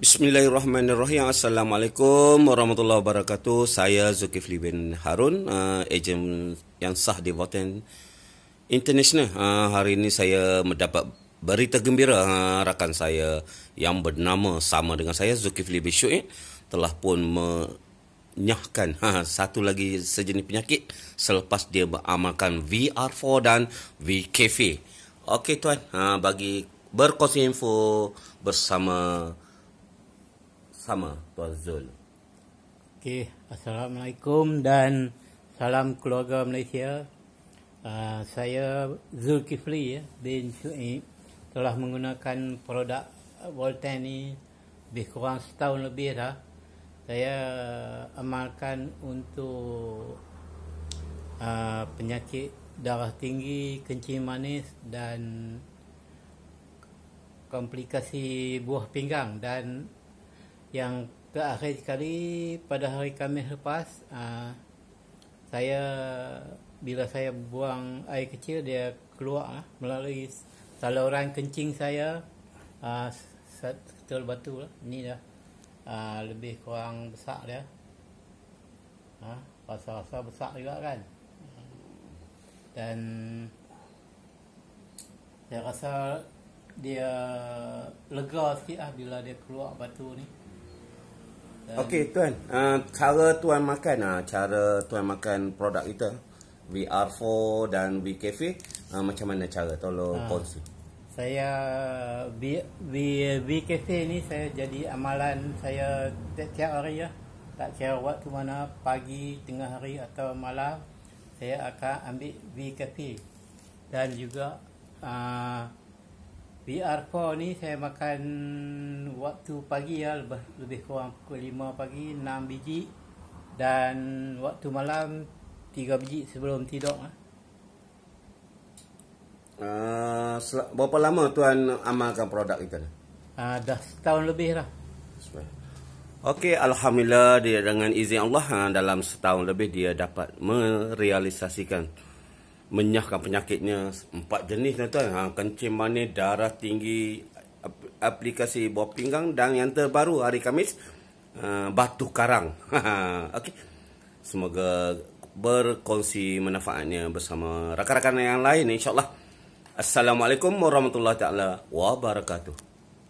Bismillahirrahmanirrahim. Assalamualaikum warahmatullahi wabarakatuh. Saya Zulkifli bin Harun, uh, ejen yang sah di Voten International. Uh, hari ini saya mendapat berita gembira uh, rakan saya yang bernama sama dengan saya Zulkifli bin Syuib telah pun menyahkan uh, satu lagi sejenis penyakit selepas dia beramalkan VR4 dan VKV. Okey tuan, uh, bagi berkongsi info bersama sama Tuan Zul. Okay, assalamualaikum dan salam keluarga Malaysia. Uh, saya Zulkifli ya bin Shuaib telah menggunakan produk Voltan ni lebih kurang setahun lebih dah. Saya amalkan untuk uh, penyakit darah tinggi, kencing manis dan komplikasi buah pinggang dan yang terakhir sekali pada hari Khamis lepas uh, saya bila saya buang air kecil dia keluar uh, melalui saluran kencing saya uh, ah, betul batu lah. ni dah uh, lebih kurang besar dia uh, pasal-pasal besar juga kan dan saya rasa dia lega sikit lah bila dia keluar batu ni. Okey tuan, uh, cara tuan makan ah uh, cara tuan makan produk kita VR4 dan V Cafe uh, macam mana cara tolong uh, ah. kongsi. Saya V V V Cafe ni saya jadi amalan saya setiap hari ya. Tak kira waktu mana pagi, tengah hari atau malam saya akan ambil V Cafe dan juga uh, VR4 ni saya makan waktu pagi ya lebih, lebih kurang pukul 5 pagi 6 biji dan waktu malam 3 biji sebelum tidur lah. Uh, berapa lama tuan amalkan produk kita ni? Uh, dah setahun lebih lah. Okey, alhamdulillah dia dengan izin Allah ah, dalam setahun lebih dia dapat merealisasikan menyahkan penyakitnya empat jenis lah tuan ha, kencing manis darah tinggi aplikasi buah pinggang dan yang terbaru hari Kamis uh, batu karang okey semoga berkongsi manfaatnya bersama rakan-rakan yang lain insyaallah assalamualaikum warahmatullahi taala wabarakatuh